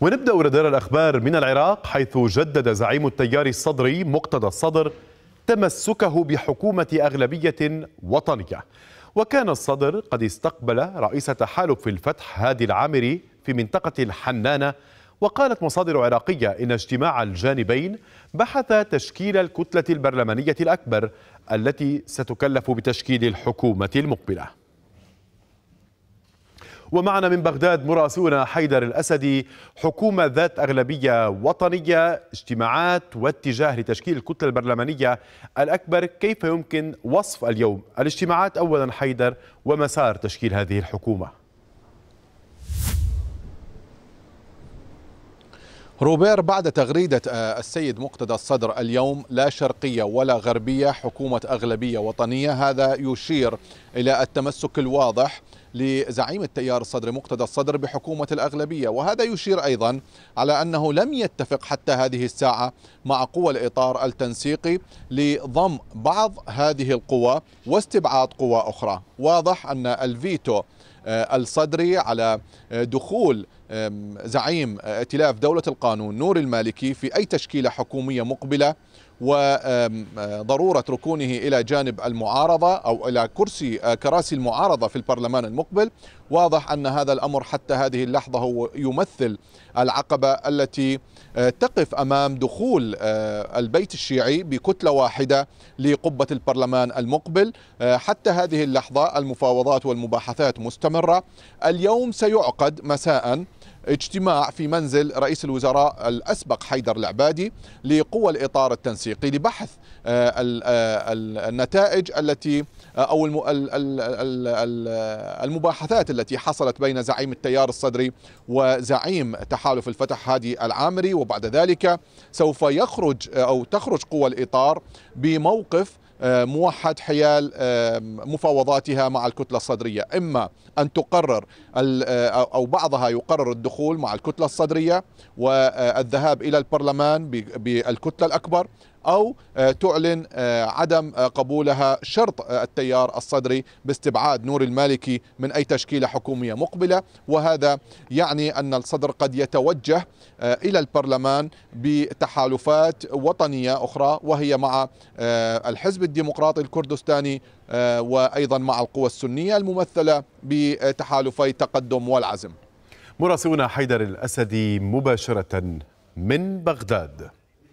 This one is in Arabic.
ونبدأ ردار الأخبار من العراق حيث جدد زعيم التيار الصدري مقتدى الصدر تمسكه بحكومة أغلبية وطنية وكان الصدر قد استقبل رئيس تحالف الفتح هادي العامري في منطقة الحنانة وقالت مصادر عراقية إن اجتماع الجانبين بحث تشكيل الكتلة البرلمانية الأكبر التي ستكلف بتشكيل الحكومة المقبلة ومعنا من بغداد مراسلنا حيدر الأسدي حكومة ذات أغلبية وطنية اجتماعات واتجاه لتشكيل الكتلة البرلمانية الأكبر كيف يمكن وصف اليوم الاجتماعات أولا حيدر ومسار تشكيل هذه الحكومة روبير بعد تغريدة آه، السيد مقتدى الصدر اليوم لا شرقية ولا غربية حكومة أغلبية وطنية هذا يشير إلى التمسك الواضح لزعيم التيار الصدري مقتدى الصدر بحكومة الأغلبية وهذا يشير أيضا على أنه لم يتفق حتى هذه الساعة مع قوى الإطار التنسيقي لضم بعض هذه القوى واستبعاد قوى أخرى واضح أن الفيتو آه، الصدري على آه، دخول زعيم ائتلاف دولة القانون نور المالكي في أي تشكيلة حكومية مقبلة وضروره ركونه الى جانب المعارضه او الى كرسي آه، كراسي المعارضه في البرلمان المقبل واضح ان هذا الامر حتى هذه اللحظه هو يمثل العقبه التي آه، تقف امام دخول آه، البيت الشيعي بكتله واحده لقبه البرلمان المقبل حتى هذه اللحظه المفاوضات والمباحثات مستمره اليوم سيعقد مساء اجتماع في منزل رئيس الوزراء الأسبق حيدر العبادي لقوى الإطار التنسيقي لبحث آه، آه، النتائج التي آه، أو المباحثات التي حصلت بين زعيم التيار الصدري وزعيم تحالف الفتح هادي العامري وبعد ذلك سوف يخرج أو تخرج قوى الإطار بموقف آه، موحد حيال آه، مفاوضاتها مع الكتلة الصدرية إما أن تقرر آه، أو بعضها يقرر الدخول مع الكتلة الصدرية والذهاب إلى البرلمان بالكتلة الأكبر أو آه، تعلن آه، عدم آه، قبولها شرط التيار الصدري باستبعاد نور المالكي من أي تشكيلة حكومية مقبلة وهذا يعني أن الصدر قد يتوجه إلى البرلمان بتحالفات وطنية أخرى وهي مع الحزب الديمقراطي الكردستاني وأيضا مع القوى السنية الممثلة بتحالفي تقدم والعزم مراسلنا حيدر الأسدي مباشرة من بغداد